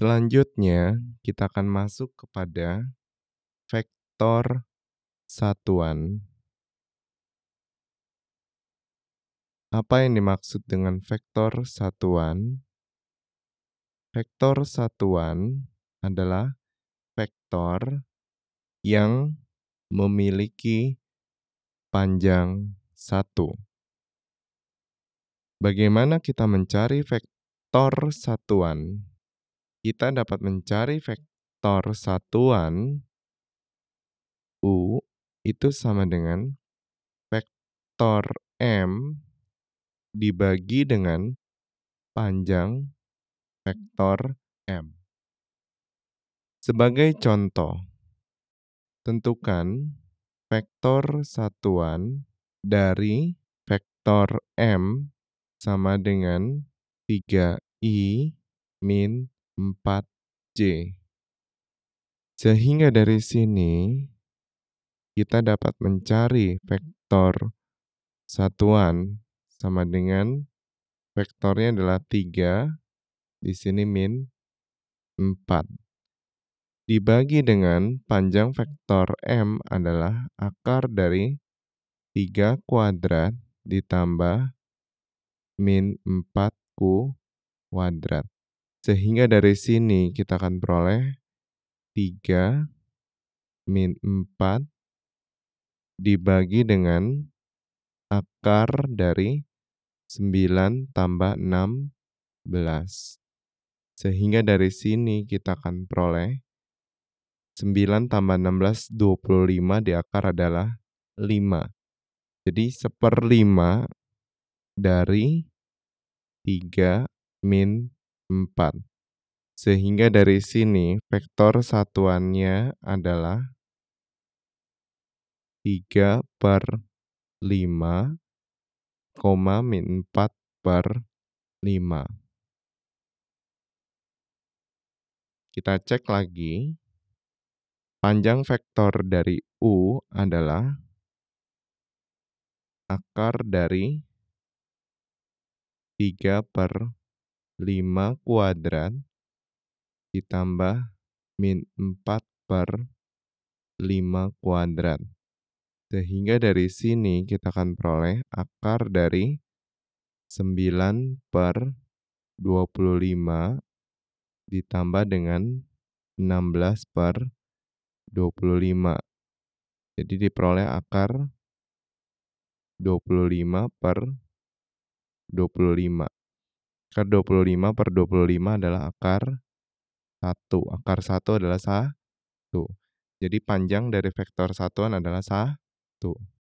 Selanjutnya, kita akan masuk kepada vektor satuan. Apa yang dimaksud dengan vektor satuan? Vektor satuan adalah vektor yang memiliki panjang satu. Bagaimana kita mencari vektor satuan? kita dapat mencari vektor satuan U itu sama dengan vektor M dibagi dengan panjang vektor M. Sebagai contoh, tentukan vektor satuan dari vektor M sama dengan 3i min 4C. Sehingga dari sini kita dapat mencari vektor satuan sama dengan vektornya adalah 3, di sini min 4. Dibagi dengan panjang vektor M adalah akar dari 3 kuadrat ditambah min 4 ku kuadrat. Sehingga dari sini kita akan peroleh 3 min 4 dibagi dengan akar dari 9 tambah 16. Sehingga dari sini kita akan peroleh 9 tambah 16, 25 di akar adalah 5. Jadi seperlima dari 3 min 4. Sehingga dari sini vektor satuannya adalah 3 per 5, min 4 per 5. Kita cek lagi. Panjang vektor dari U adalah akar dari 3 per 5 kuadrat ditambah min 4 per 5 kuadrat. Sehingga dari sini kita akan peroleh akar dari 9 per 25 ditambah dengan 16 per 25. Jadi diperoleh akar 25 per 25. Akar 25 per 25 adalah akar 1. Akar 1 adalah 1. Jadi panjang dari vektor satuan adalah 1.